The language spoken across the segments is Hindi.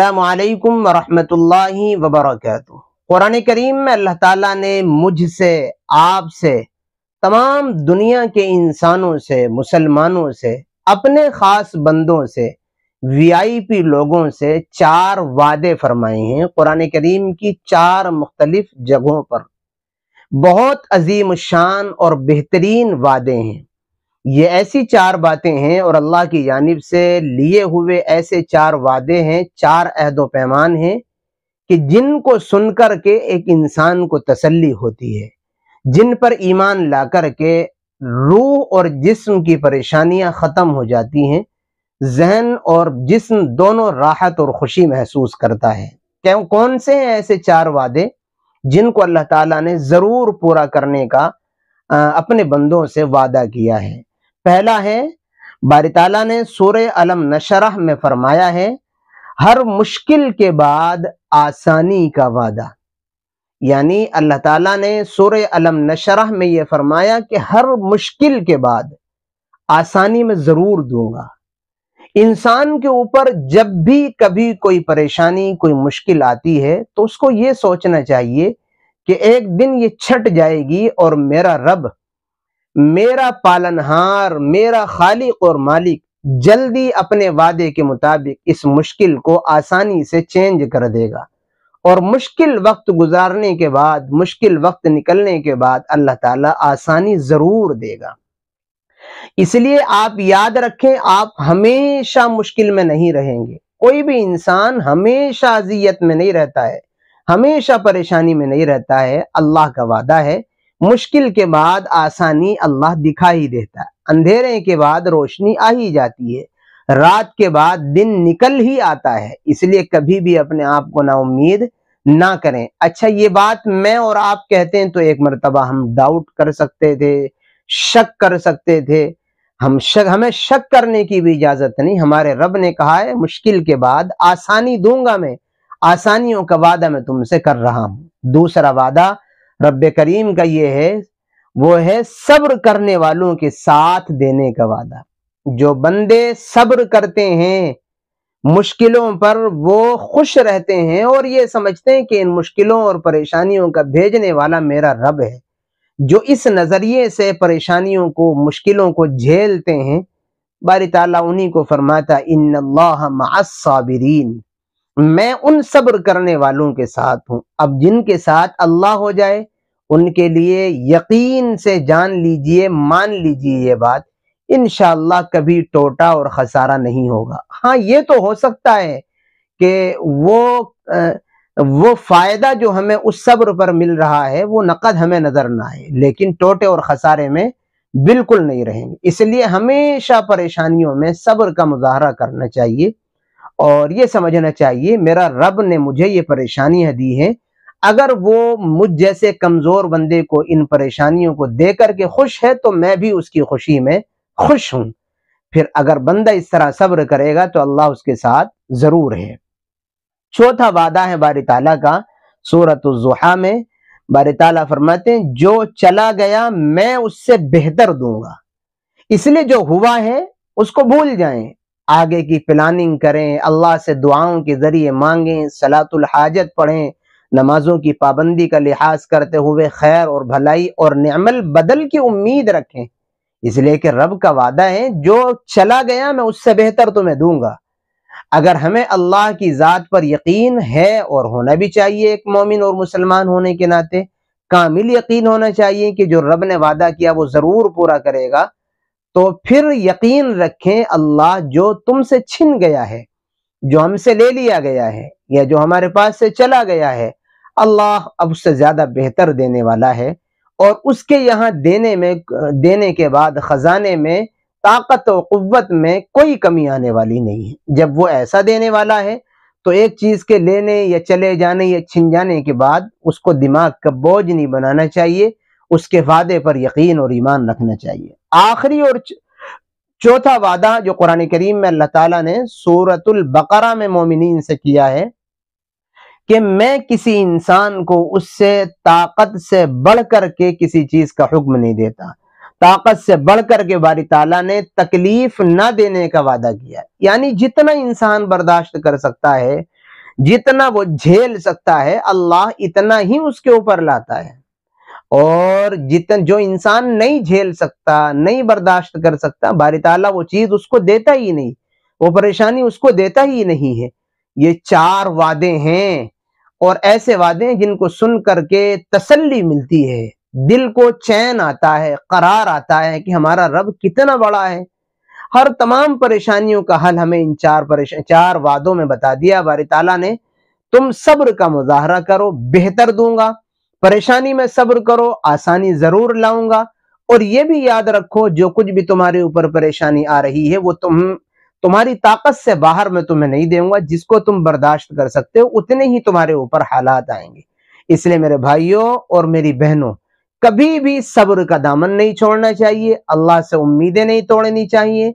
असलकम वरहि वबरक कुरान करीम में अल्लाह ताला ने मुझसे आपसे तमाम दुनिया के इंसानों से मुसलमानों से अपने ख़ास बंदों से वीआईपी लोगों से चार वादे फरमाए हैं कुरान करीम की चार मुख्तलफ जगहों पर बहुत अजीम शान और बेहतरीन वादे हैं ये ऐसी चार बातें हैं और अल्लाह की जानब से लिए हुए ऐसे चार वादे हैं चार अहदो पैमान हैं कि जिनको सुन कर के एक इंसान को तसल्ली होती है जिन पर ईमान ला कर के रूह और जिस्म की परेशानियां ख़त्म हो जाती हैं जहन और जिस्म दोनों राहत और खुशी महसूस करता है क्या कौन से हैं ऐसे चार वादे जिनको अल्लाह ताला ने ज़रूर पूरा करने का अपने बंदों से वादा किया है पहला है बारी ने सूर अलम नशरह में फरमाया है हर मुश्किल के बाद आसानी का वादा यानी अल्लाह ताला ने सोरे अलम नशरह में यह फरमाया कि हर मुश्किल के बाद आसानी में ज़रूर दूंगा इंसान के ऊपर जब भी कभी कोई परेशानी कोई मुश्किल आती है तो उसको ये सोचना चाहिए कि एक दिन ये छट जाएगी और मेरा रब मेरा पालनहार मेरा खालिक और मालिक जल्दी अपने वादे के मुताबिक इस मुश्किल को आसानी से चेंज कर देगा और मुश्किल वक्त गुजारने के बाद मुश्किल वक्त निकलने के बाद अल्लाह ताला आसानी ज़रूर देगा इसलिए आप याद रखें आप हमेशा मुश्किल में नहीं रहेंगे कोई भी इंसान हमेशा अजियत में नहीं रहता है हमेशा परेशानी में नहीं रहता है अल्लाह का वादा है मुश्किल के बाद आसानी अल्लाह दिखा ही देता है अंधेरे के बाद रोशनी आ ही जाती है रात के बाद दिन निकल ही आता है इसलिए कभी भी अपने आप को ना उम्मीद ना करें अच्छा ये बात मैं और आप कहते हैं तो एक मरतबा हम डाउट कर सकते थे शक कर सकते थे हम शक हमें शक करने की भी इजाजत नहीं हमारे रब ने कहा है मुश्किल के बाद आसानी दूंगा मैं आसानियों का वादा मैं तुमसे कर रहा हूं दूसरा वादा रब करीम का ये है वो है सब्र करने वालों के साथ देने का वादा जो बंदे सब्र करते हैं मुश्किलों पर वो खुश रहते हैं और ये समझते हैं कि इन मुश्किलों और परेशानियों का भेजने वाला मेरा रब है जो इस नज़रिए से परेशानियों को मुश्किलों को झेलते हैं बारी ताला उन्हीं को फरमाता इन साबिरीन मैं उन सब्र करने वालों के साथ हूँ अब जिनके साथ अल्लाह हो जाए उनके लिए यकीन से जान लीजिए मान लीजिए ये बात इन कभी टोटा और खसारा नहीं होगा हाँ ये तो हो सकता है कि वो वो फायदा जो हमें उस सब्र पर मिल रहा है वो नकद हमें नजर ना आए लेकिन टोटे और खसारे में बिल्कुल नहीं रहेंगे इसलिए हमेशा परेशानियों में सब्र का मुजाहरा करना चाहिए और ये समझना चाहिए मेरा रब ने मुझे ये परेशानियाँ दी हैं अगर वो मुझ जैसे कमज़ोर बंदे को इन परेशानियों को दे करके खुश है तो मैं भी उसकी खुशी में खुश हूँ फिर अगर बंदा इस तरह सब्र करेगा तो अल्लाह उसके साथ ज़रूर है चौथा वादा है बार ताला का सूरत जुहा में बार ताला फरमाते हैं जो चला गया मैं उससे बेहतर दूंगा इसलिए जो हुआ है उसको भूल जाएं आगे की प्लानिंग करें अल्लाह से दुआओं के ज़रिए मांगें सलातुल हाजत पढ़ें नमाजों की पाबंदी का लिहाज करते हुए खैर और भलाई और नमल बदल की उम्मीद रखें इसलिए कि रब का वादा है जो चला गया मैं उससे बेहतर तुम्हें दूंगा अगर हमें अल्लाह की ज़ात पर यकीन है और होना भी चाहिए एक मोमिन और मुसलमान होने के नाते कामिल यकीन होना चाहिए कि जो रब ने वादा किया वो ज़रूर पूरा करेगा तो फिर यकीन रखें अल्लाह जो तुमसे छिन गया है जो हमसे ले लिया गया है या जो हमारे पास से चला गया है अल्लाह अब उससे ज़्यादा बेहतर देने वाला है और उसके यहाँ देने में देने के बाद ख़जाने में ताकत और कुत में कोई कमी आने वाली नहीं है जब वो ऐसा देने वाला है तो एक चीज़ के लेने या चले जाने या छिन जाने के बाद उसको दिमाग का बोझ नहीं बनाना चाहिए उसके वादे पर यकीन और ईमान रखना चाहिए आखिरी और चौथा वादा जो कुरान करीम में अल्लाह ताला ने सूरतुल बकरा में मोमिन से किया है कि मैं किसी इंसान को उससे ताकत से बढ़ कर के किसी चीज का हुक्म नहीं देता ताकत से बढ़ कर के बारी ताला ने तकलीफ ना देने का वादा किया यानी जितना इंसान बर्दाश्त कर सकता है जितना वो झेल सकता है अल्लाह इतना ही उसके ऊपर लाता है और जितन जो इंसान नहीं झेल सकता नहीं बर्दाश्त कर सकता बारी ताला वो चीज उसको देता ही नहीं वो परेशानी उसको देता ही नहीं है ये चार वादे हैं और ऐसे वादे हैं जिनको सुन करके तसल्ली मिलती है दिल को चैन आता है करार आता है कि हमारा रब कितना बड़ा है हर तमाम परेशानियों का हल हमें इन चार परेशान चार वादों में बता दिया बारी ताला ने तुम सब्र का मुजाहरा करो बेहतर दूंगा परेशानी में सब्र करो आसानी जरूर लाऊंगा और ये भी याद रखो जो कुछ भी तुम्हारे ऊपर परेशानी आ रही है वो तुम तुम्हारी ताकत से बाहर मैं तुम्हें नहीं देंगे जिसको तुम बर्दाश्त कर सकते हो उतने ही तुम्हारे ऊपर हालात आएंगे इसलिए मेरे भाइयों और मेरी बहनों कभी भी सब्र का दामन नहीं छोड़ना चाहिए अल्लाह से उम्मीदें नहीं तोड़नी चाहिए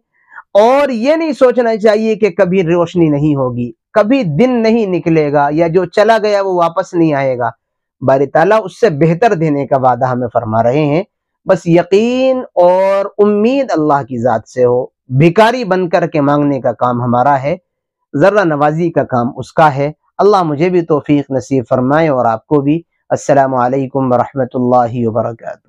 और ये नहीं सोचना चाहिए कि कभी रोशनी नहीं होगी कभी दिन नहीं निकलेगा या जो चला गया वो वापस नहीं आएगा बारी ताला उससे बेहतर देने का वादा हमें फरमा रहे हैं बस यकीन और उम्मीद अल्लाह की ज़ात से हो भिकारी बन कर के मांगने का काम हमारा है ज़र्रा नवाजी का काम उसका है अल्लाह मुझे भी तोफ़ी नसीब फरमाए और आपको भी असलकम वरहमल वर्का